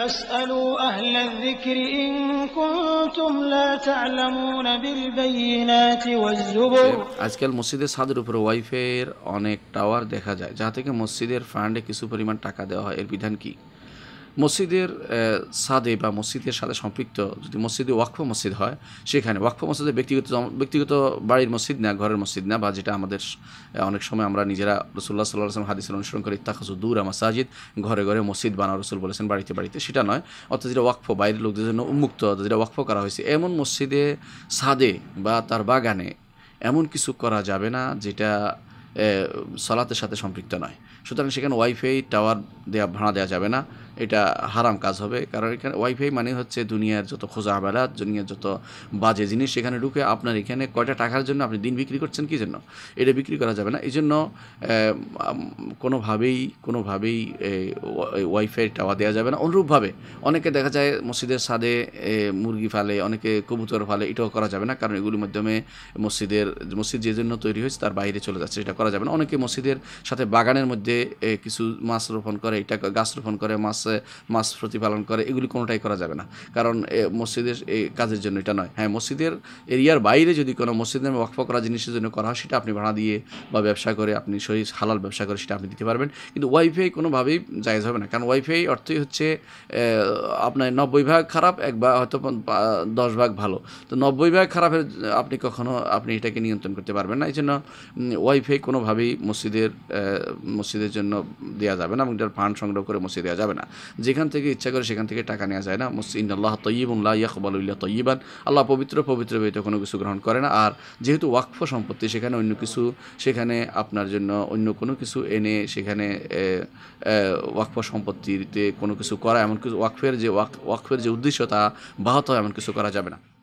আজকাল মসজিদের সাদের উপরে ওয়াইফের অনেক টাওয়ার দেখা যায় যা থেকে মসজিদের ফান্ডে কিছু পরিমাণ টাকা দেওয়া হয় এর বিধান কি মসজিদের সাদে বা মসজিদের সাথে সম্পৃক্ত যদি মসজিদে ওয়াকফ মসজিদ হয় সেখানে ওয়াকফ মসজিদে ব্যক্তিগত ব্যক্তিগত বাড়ির মসজিদ না ঘরের মসজিদ না বা যেটা আমাদের অনেক সময় আমরা নিজেরা রসুল্লাহ সাল্লাহ আসলাম হাদিসের অনুসরণ করি আমার সাজিদ ঘরে ঘরে মসজিদ বানা রসুল বলেছেন বাড়িতে বাড়িতে সেটা নয় অর্থাৎ যেটা ওয়াকফ বাইরের লোকদের জন্য উন্মুক্ত যেটা ওয়াকফ করা হয়েছে এমন মসজিদে সাদে বা তার বাগানে এমন কিছু করা যাবে না যেটা সলাতের সাথে সম্পৃক্ত নয় সুতরাং সেখানে ওয়াইফাই টাওয়ার দেওয়া ভাড়া দেওয়া যাবে না এটা হারাম কাজ হবে কারণ এখানে ওয়াইফাই মানে হচ্ছে দুনিয়ার যত খোঁজা খোঁজাবেলা দুনিয়ার যত বাজে জিনিস সেখানে ঢুকে আপনার এখানে কয়টা টাকার জন্য আপনি দিন বিক্রি করছেন কী জন্য এটা বিক্রি করা যাবে না এই জন্য কোনোভাবেই কোনোভাবেই ওয়াইফাই টাওয়া দেওয়া যাবে না অনুরূপভাবে অনেকে দেখা যায় মসজিদের সাদে মুরগি ফালে অনেকে কবুতর ফালে এটাও করা যাবে না কারণ এগুলির মাধ্যমে মসজিদের মসজিদ যে জন্য তৈরি হয়েছে তার বাইরে চলে যাচ্ছে এটা করা যাবে না অনেকে মসজিদের সাথে বাগানের মধ্যে কিছু মাছ রোপণ করে এটা গাছ রোপণ করে মাছ আছে মাছ প্রতিপালন করে এগুলি কোনোটাই করা যাবে না কারণ মসজিদের এই কাজের জন্য এটা নয় হ্যাঁ মসজিদের এরিয়ার বাইরে যদি কোনো মসজিদের নামে করা জিনিসের জন্য করা হয় সেটা আপনি ভাড়া দিয়ে বা ব্যবসা করে আপনি শরীর হালাল ব্যবসা করে সেটা আপনি দিতে পারবেন কিন্তু ওয়াইফাই কোনোভাবেই জায়গা হবে না কারণ ওয়াইফাই অর্থই হচ্ছে আপনার নব্বই ভাগ খারাপ এক বা হয়তো দশ ভাগ ভালো তো নব্বই ভাগ খারাপের আপনি কখনো আপনি এটাকে নিয়ন্ত্রণ করতে পারবেন না এই জন্য ওয়াইফাই কোনোভাবেই মসজিদের মসজিদের জন্য দেওয়া যাবে না এবং ফান্ড সংগ্রহ করে মসজিদ দেওয়া যাবে না যেখান থেকে ইচ্ছা করে সেখান থেকে টাকা নেওয়া যায় না মুসিন আল্লাহ তৈবুল্লাহ উল্লাহ তৈবান আল্লাহ পবিত্র পবিত্র ব্যতীত কোনো কিছু গ্রহণ করে না আর যেহেতু ওয়াকফ সম্পত্তি সেখানে অন্য কিছু সেখানে আপনার জন্য অন্য কোনো কিছু এনে সেখানে ওয়াকফ সম্পত্তিতে কোনো কিছু করা এমন কিছু ওয়াকফের যে ওয়াক ওয়াকফের যে উদ্দেশ্য তা বাহত এমন কিছু করা যাবে না